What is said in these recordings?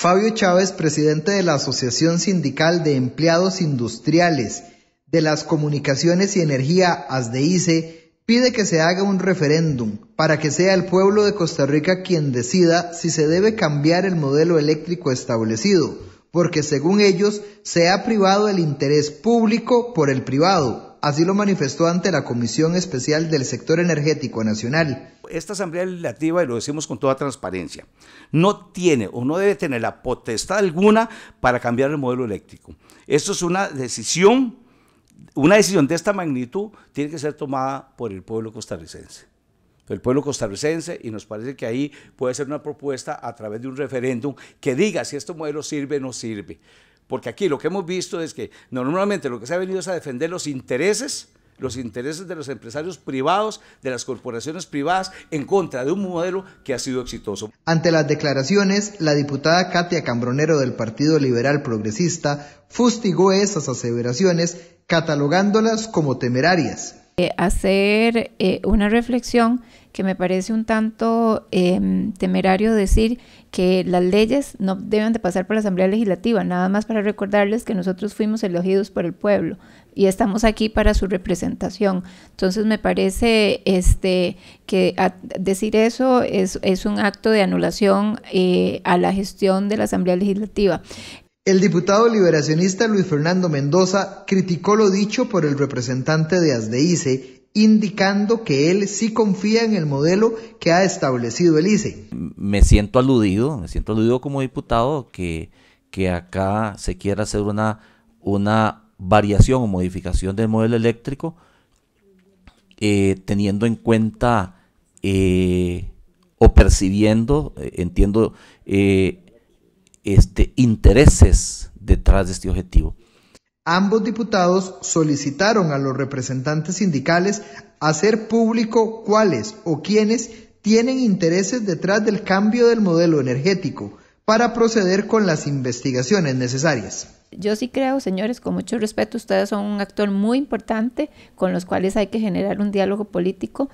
Fabio Chávez, presidente de la Asociación Sindical de Empleados Industriales de las Comunicaciones y Energía, ASDEICE, pide que se haga un referéndum para que sea el pueblo de Costa Rica quien decida si se debe cambiar el modelo eléctrico establecido, porque según ellos se ha privado el interés público por el privado así lo manifestó ante la Comisión Especial del Sector Energético Nacional. Esta Asamblea Legislativa, y lo decimos con toda transparencia, no tiene o no debe tener la potestad alguna para cambiar el modelo eléctrico. Esto es una decisión, una decisión de esta magnitud tiene que ser tomada por el pueblo costarricense el pueblo costarricense y nos parece que ahí puede ser una propuesta a través de un referéndum que diga si este modelo sirve o no sirve. Porque aquí lo que hemos visto es que normalmente lo que se ha venido es a defender los intereses los intereses de los empresarios privados, de las corporaciones privadas, en contra de un modelo que ha sido exitoso. Ante las declaraciones, la diputada Katia Cambronero del Partido Liberal Progresista fustigó esas aseveraciones, catalogándolas como temerarias. Eh, hacer eh, una reflexión que me parece un tanto em, temerario decir que las leyes no deben de pasar por la Asamblea Legislativa, nada más para recordarles que nosotros fuimos elegidos por el pueblo y estamos aquí para su representación. Entonces me parece este, que decir eso es, un acto de anulación eh, a la gestión de la Asamblea Legislativa. El diputado liberacionista Luis Fernando Mendoza criticó lo dicho por el representante de Asdeice indicando que él sí confía en el modelo que ha establecido el ICE. Me siento aludido, me siento aludido como diputado que, acá se quiera hacer una, una variación o modificación del modelo eléctrico eh, teniendo en cuenta eh, o percibiendo, eh, entiendo, este, intereses detrás de este objetivo ambos diputados solicitaron a los representantes sindicales hacer público cuáles o quiénes tienen intereses detrás del cambio del modelo energético para proceder con las investigaciones necesarias. Yo sí creo, señores, con mucho respeto, ustedes son un actor muy importante con los cuales hay que generar un diálogo político.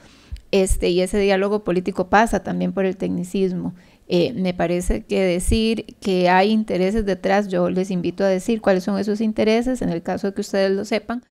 Este, y ese diálogo político pasa también por el tecnicismo. Eh, me parece que decir que hay intereses detrás, yo les invito a decir cuáles son esos intereses en el caso de que ustedes lo sepan.